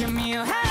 give me a hand.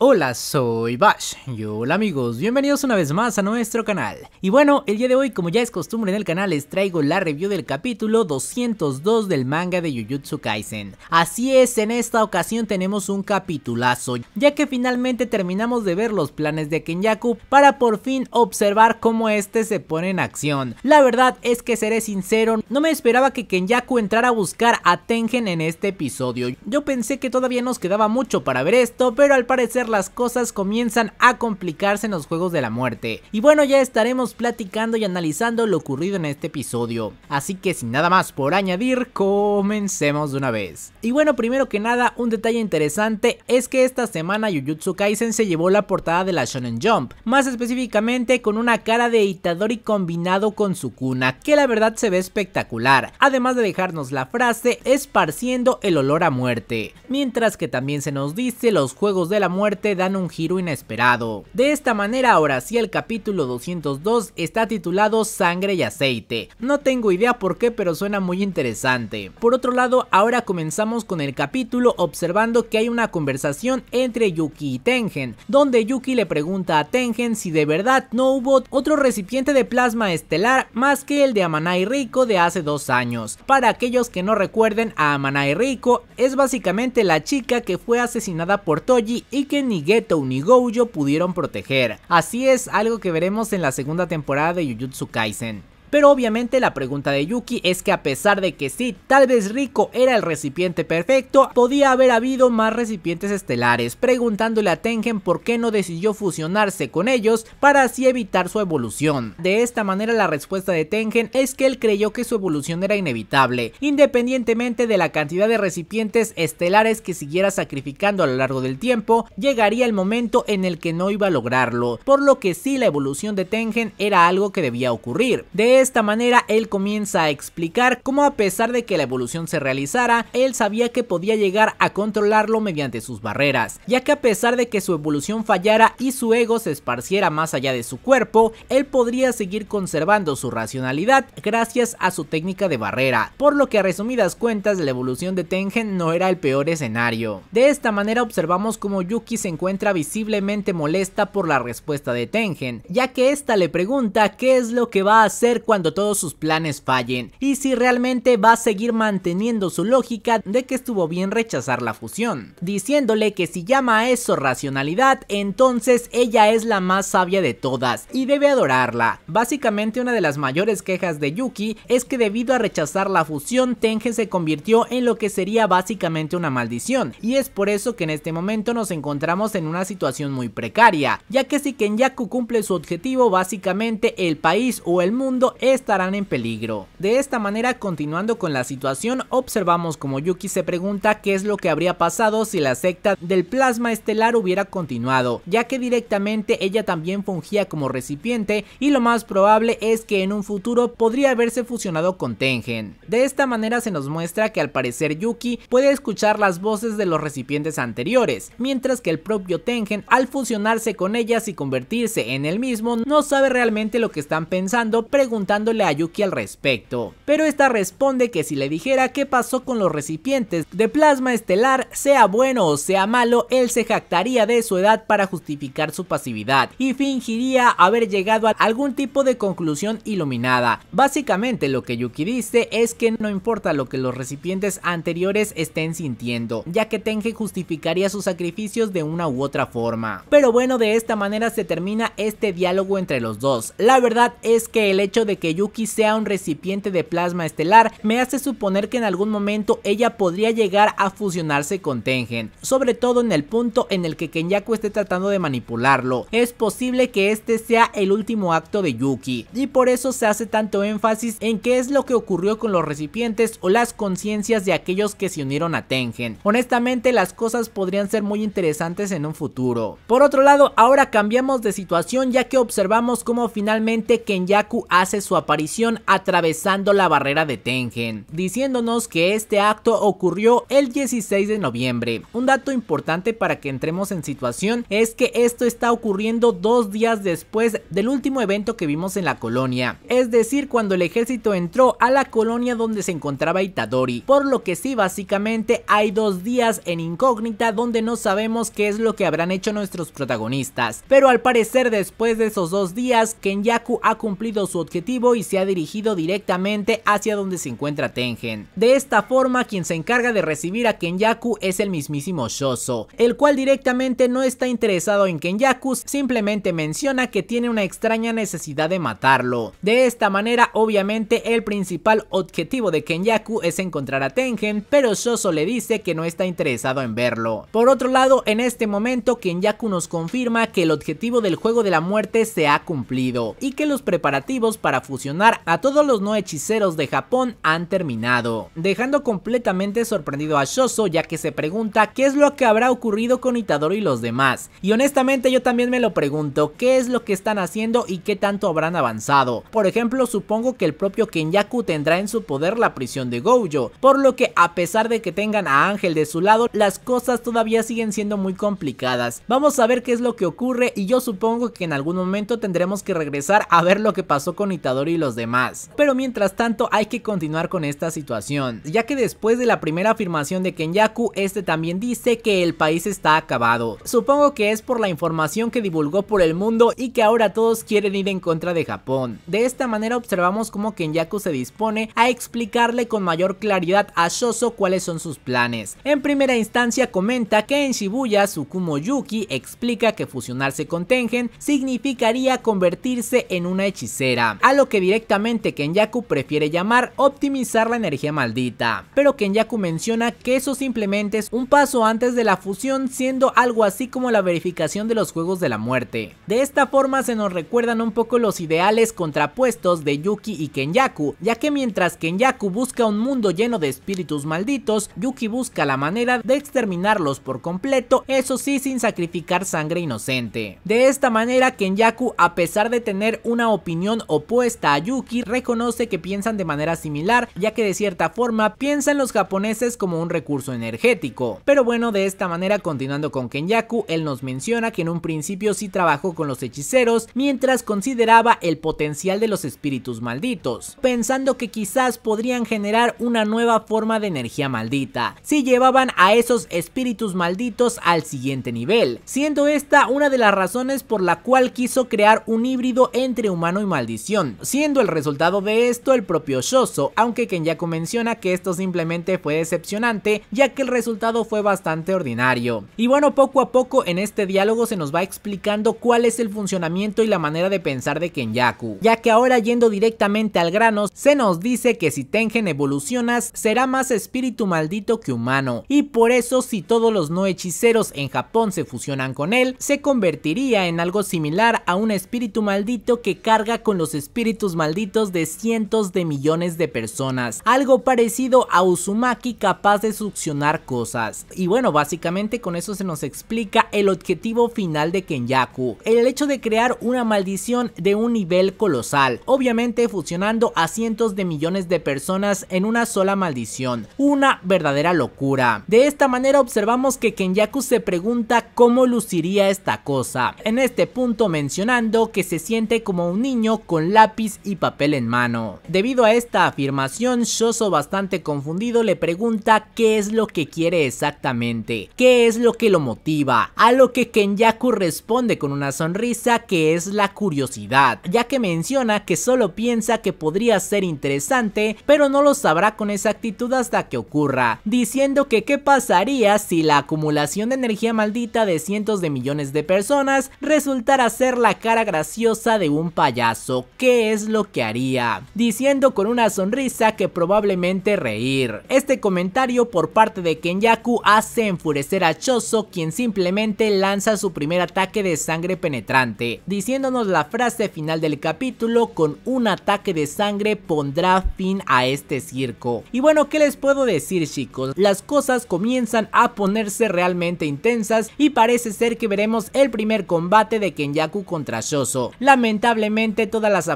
Hola, soy Bash y hola amigos, bienvenidos una vez más a nuestro canal. Y bueno, el día de hoy, como ya es costumbre en el canal, les traigo la review del capítulo 202 del manga de Jujutsu Kaisen. Así es, en esta ocasión tenemos un capitulazo, ya que finalmente terminamos de ver los planes de Kenyaku para por fin observar cómo este se pone en acción. La verdad es que seré sincero, no me esperaba que Kenyaku entrara a buscar a Tengen en este episodio. Yo pensé que todavía nos quedaba mucho para ver esto, pero al parecer las cosas comienzan a complicarse en los Juegos de la Muerte. Y bueno, ya estaremos platicando y analizando lo ocurrido en este episodio. Así que sin nada más por añadir, comencemos de una vez. Y bueno, primero que nada, un detalle interesante es que esta semana Jujutsu Kaisen se llevó la portada de la Shonen Jump, más específicamente con una cara de Itadori combinado con su cuna, que la verdad se ve espectacular, además de dejarnos la frase esparciendo el olor a muerte. Mientras que también se nos dice los Juegos de la Muerte dan un giro inesperado. De esta manera ahora sí el capítulo 202 está titulado Sangre y Aceite. No tengo idea por qué pero suena muy interesante. Por otro lado ahora comenzamos con el capítulo observando que hay una conversación entre Yuki y Tengen, donde Yuki le pregunta a Tengen si de verdad no hubo otro recipiente de plasma estelar más que el de Amanai Rico de hace dos años. Para aquellos que no recuerden a Amanai Rico es básicamente la chica que fue asesinada por Toji y que ni Geto ni Gojo pudieron proteger. Así es algo que veremos en la segunda temporada de Jujutsu Kaisen. Pero obviamente la pregunta de Yuki es que a pesar de que sí, tal vez Rico era el recipiente perfecto, podía haber habido más recipientes estelares, preguntándole a Tengen por qué no decidió fusionarse con ellos para así evitar su evolución. De esta manera la respuesta de Tengen es que él creyó que su evolución era inevitable, independientemente de la cantidad de recipientes estelares que siguiera sacrificando a lo largo del tiempo, llegaría el momento en el que no iba a lograrlo, por lo que sí la evolución de Tengen era algo que debía ocurrir. De de esta manera él comienza a explicar cómo a pesar de que la evolución se realizara, él sabía que podía llegar a controlarlo mediante sus barreras, ya que a pesar de que su evolución fallara y su ego se esparciera más allá de su cuerpo, él podría seguir conservando su racionalidad gracias a su técnica de barrera, por lo que a resumidas cuentas la evolución de Tengen no era el peor escenario. De esta manera observamos cómo Yuki se encuentra visiblemente molesta por la respuesta de Tengen, ya que esta le pregunta qué es lo que va a hacer cuando todos sus planes fallen y si realmente va a seguir manteniendo su lógica de que estuvo bien rechazar la fusión, diciéndole que si llama a eso racionalidad, entonces ella es la más sabia de todas y debe adorarla. Básicamente una de las mayores quejas de Yuki es que debido a rechazar la fusión, Tenge se convirtió en lo que sería básicamente una maldición y es por eso que en este momento nos encontramos en una situación muy precaria, ya que si Kenyaku cumple su objetivo, básicamente el país o el mundo estarán en peligro. De esta manera, continuando con la situación, observamos como Yuki se pregunta qué es lo que habría pasado si la secta del plasma estelar hubiera continuado, ya que directamente ella también fungía como recipiente y lo más probable es que en un futuro podría haberse fusionado con Tengen. De esta manera se nos muestra que al parecer Yuki puede escuchar las voces de los recipientes anteriores, mientras que el propio Tengen al fusionarse con ellas y convertirse en el mismo no sabe realmente lo que están pensando preguntando a Yuki al respecto, pero esta responde que si le dijera qué pasó con los recipientes de plasma estelar, sea bueno o sea malo, él se jactaría de su edad para justificar su pasividad y fingiría haber llegado a algún tipo de conclusión iluminada. Básicamente lo que Yuki dice es que no importa lo que los recipientes anteriores estén sintiendo, ya que Tenge justificaría sus sacrificios de una u otra forma. Pero bueno, de esta manera se termina este diálogo entre los dos. La verdad es que el hecho de que Yuki sea un recipiente de plasma estelar me hace suponer que en algún momento ella podría llegar a fusionarse con Tengen, sobre todo en el punto en el que Kenyaku esté tratando de manipularlo. Es posible que este sea el último acto de Yuki y por eso se hace tanto énfasis en qué es lo que ocurrió con los recipientes o las conciencias de aquellos que se unieron a Tengen. Honestamente las cosas podrían ser muy interesantes en un futuro. Por otro lado, ahora cambiamos de situación ya que observamos cómo finalmente Kenyaku hace su su aparición atravesando la barrera de Tengen, diciéndonos que este acto ocurrió el 16 de noviembre. Un dato importante para que entremos en situación es que esto está ocurriendo dos días después del último evento que vimos en la colonia, es decir, cuando el ejército entró a la colonia donde se encontraba Itadori, por lo que sí, básicamente hay dos días en incógnita donde no sabemos qué es lo que habrán hecho nuestros protagonistas, pero al parecer después de esos dos días, Kenyaku ha cumplido su objetivo y se ha dirigido directamente hacia donde se encuentra Tengen. De esta forma, quien se encarga de recibir a Kenyaku es el mismísimo Shoso, el cual directamente no está interesado en Kenyaku, simplemente menciona que tiene una extraña necesidad de matarlo. De esta manera, obviamente, el principal objetivo de Kenyaku es encontrar a Tengen, pero Shoso le dice que no está interesado en verlo. Por otro lado, en este momento, Kenyaku nos confirma que el objetivo del juego de la muerte se ha cumplido y que los preparativos para fusionar a todos los no hechiceros de Japón han terminado, dejando completamente sorprendido a Shoso ya que se pregunta qué es lo que habrá ocurrido con Itadori y los demás. Y honestamente yo también me lo pregunto, qué es lo que están haciendo y qué tanto habrán avanzado. Por ejemplo, supongo que el propio Kenyaku tendrá en su poder la prisión de Gojo, por lo que a pesar de que tengan a Ángel de su lado, las cosas todavía siguen siendo muy complicadas. Vamos a ver qué es lo que ocurre y yo supongo que en algún momento tendremos que regresar a ver lo que pasó con Itadori y los demás. Pero mientras tanto hay que continuar con esta situación, ya que después de la primera afirmación de Kenyaku, este también dice que el país está acabado. Supongo que es por la información que divulgó por el mundo y que ahora todos quieren ir en contra de Japón. De esta manera observamos cómo Kenyaku se dispone a explicarle con mayor claridad a Shoso cuáles son sus planes. En primera instancia comenta que en Shibuya Sukumo Yuki explica que fusionarse con Tengen significaría convertirse en una hechicera lo que directamente Kenyaku prefiere llamar optimizar la energía maldita, pero Kenyaku menciona que eso simplemente es un paso antes de la fusión siendo algo así como la verificación de los juegos de la muerte. De esta forma se nos recuerdan un poco los ideales contrapuestos de Yuki y Kenyaku, ya que mientras Kenyaku busca un mundo lleno de espíritus malditos, Yuki busca la manera de exterminarlos por completo, eso sí sin sacrificar sangre inocente. De esta manera Kenyaku, a pesar de tener una opinión opuesta Tayuki reconoce que piensan de manera similar, ya que de cierta forma piensan los japoneses como un recurso energético. Pero bueno, de esta manera, continuando con Kenyaku, él nos menciona que en un principio sí trabajó con los hechiceros, mientras consideraba el potencial de los espíritus malditos, pensando que quizás podrían generar una nueva forma de energía maldita, si llevaban a esos espíritus malditos al siguiente nivel, siendo esta una de las razones por la cual quiso crear un híbrido entre humano y maldición, Siendo el resultado de esto el propio Shoso, aunque Kenyaku menciona que esto simplemente fue decepcionante ya que el resultado fue bastante ordinario. Y bueno, poco a poco en este diálogo se nos va explicando cuál es el funcionamiento y la manera de pensar de Kenyaku, ya que ahora yendo directamente al grano, se nos dice que si Tengen evolucionas será más espíritu maldito que humano, y por eso si todos los no hechiceros en Japón se fusionan con él, se convertiría en algo similar a un espíritu maldito que carga con los espíritus tus malditos de cientos de millones de personas, algo parecido a Uzumaki capaz de succionar cosas. Y bueno, básicamente con eso se nos explica el objetivo final de Kenyaku, el hecho de crear una maldición de un nivel colosal, obviamente fusionando a cientos de millones de personas en una sola maldición, una verdadera locura. De esta manera observamos que Kenyaku se pregunta cómo luciría esta cosa, en este punto mencionando que se siente como un niño con lápiz y papel en mano. Debido a esta afirmación, Shoso bastante confundido le pregunta qué es lo que quiere exactamente, qué es lo que lo motiva, a lo que Kenyaku responde con una sonrisa que es la curiosidad, ya que menciona que solo piensa que podría ser interesante, pero no lo sabrá con exactitud hasta que ocurra, diciendo que qué pasaría si la acumulación de energía maldita de cientos de millones de personas resultara ser la cara graciosa de un payaso, que es lo que haría, diciendo con una sonrisa que probablemente reír. Este comentario por parte de Kenyaku hace enfurecer a Choso, quien simplemente lanza su primer ataque de sangre penetrante, diciéndonos la frase final del capítulo con un ataque de sangre pondrá fin a este circo. Y bueno, ¿qué les puedo decir chicos? Las cosas comienzan a ponerse realmente intensas y parece ser que veremos el primer combate de Kenyaku contra Choso. Lamentablemente todas las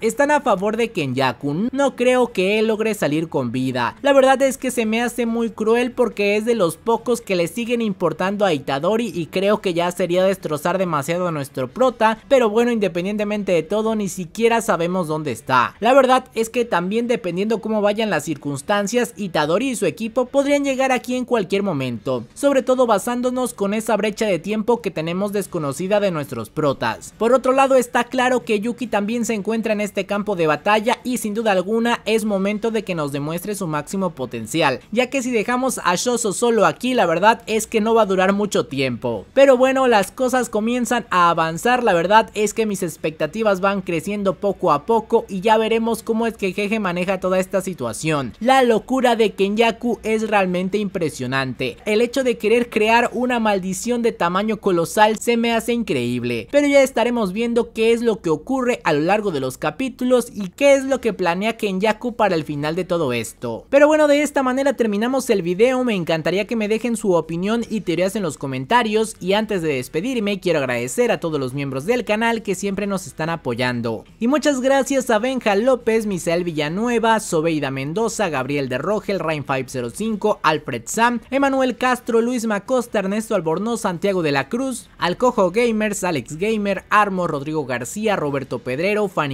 están a favor de Yakun. No creo que él logre salir con vida. La verdad es que se me hace muy cruel porque es de los pocos que le siguen importando a Itadori y creo que ya sería destrozar demasiado a nuestro prota, pero bueno, independientemente de todo, ni siquiera sabemos dónde está. La verdad es que también dependiendo cómo vayan las circunstancias, Itadori y su equipo podrían llegar aquí en cualquier momento, sobre todo basándonos con esa brecha de tiempo que tenemos desconocida de nuestros protas. Por otro lado, está claro que Yuki también se encuentra entra en este campo de batalla y sin duda alguna es momento de que nos demuestre su máximo potencial, ya que si dejamos a Shoso solo aquí la verdad es que no va a durar mucho tiempo. Pero bueno, las cosas comienzan a avanzar, la verdad es que mis expectativas van creciendo poco a poco y ya veremos cómo es que Jeje maneja toda esta situación. La locura de Kenyaku es realmente impresionante, el hecho de querer crear una maldición de tamaño colosal se me hace increíble, pero ya estaremos viendo qué es lo que ocurre a lo largo de los capítulos y qué es lo que planea Kenyaku para el final de todo esto. Pero bueno, de esta manera terminamos el video, me encantaría que me dejen su opinión y teorías en los comentarios y antes de despedirme quiero agradecer a todos los miembros del canal que siempre nos están apoyando. Y muchas gracias a Benja López, Misael Villanueva, Sobeida Mendoza, Gabriel de Rogel, Rain505, Alfred Sam, Emanuel Castro, Luis Macosta, Ernesto Albornoz, Santiago de la Cruz, Alcojo Gamers, Alex Gamer, Armo, Rodrigo García, Roberto Pedrero, Fanny